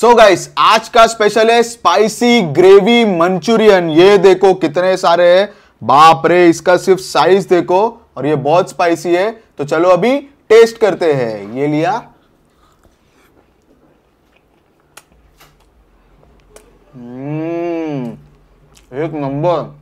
सो so guys आज का special है स्पाइसी ग्रेवी मंचूरियन ये देखो कितने सारे है बाप रे इसका सिर्फ साइज देखो और ये बहुत स्पाइसी है तो चलो अभी टेस्ट करते हैं ये लिया हम्म, एक नंबर